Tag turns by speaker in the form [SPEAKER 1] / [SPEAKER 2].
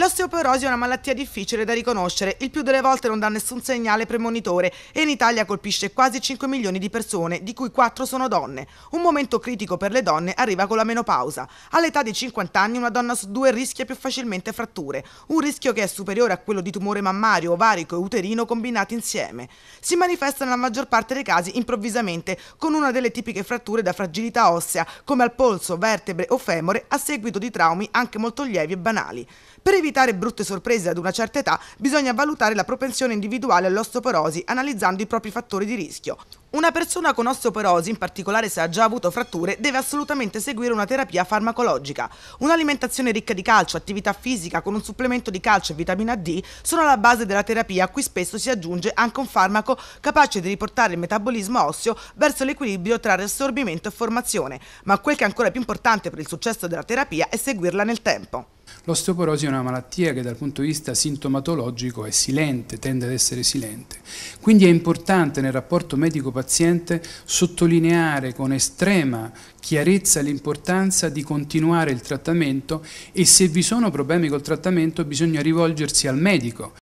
[SPEAKER 1] L'osteoporosi è una malattia difficile da riconoscere, il più delle volte non dà nessun segnale premonitore e in Italia colpisce quasi 5 milioni di persone, di cui 4 sono donne. Un momento critico per le donne arriva con la menopausa. All'età di 50 anni una donna su due rischia più facilmente fratture, un rischio che è superiore a quello di tumore mammario, ovarico e uterino combinati insieme. Si manifesta nella maggior parte dei casi improvvisamente, con una delle tipiche fratture da fragilità ossea, come al polso, vertebre o femore, a seguito di traumi anche molto lievi e banali. Per evitare brutte sorprese ad una certa età, bisogna valutare la propensione individuale all'osteoporosi analizzando i propri fattori di rischio. Una persona con osteoporosi, in particolare se ha già avuto fratture, deve assolutamente seguire una terapia farmacologica. Un'alimentazione ricca di calcio, attività fisica con un supplemento di calcio e vitamina D sono la base della terapia a cui spesso si aggiunge anche un farmaco capace di riportare il metabolismo osseo verso l'equilibrio tra riassorbimento e formazione, ma quel che è ancora più importante per il successo della terapia è
[SPEAKER 2] seguirla nel tempo. L'osteoporosi è una malattia che dal punto di vista sintomatologico è silente, tende ad essere silente. Quindi è importante nel rapporto medico-paziente sottolineare con estrema chiarezza l'importanza di continuare il trattamento e se vi sono problemi col trattamento bisogna rivolgersi al medico.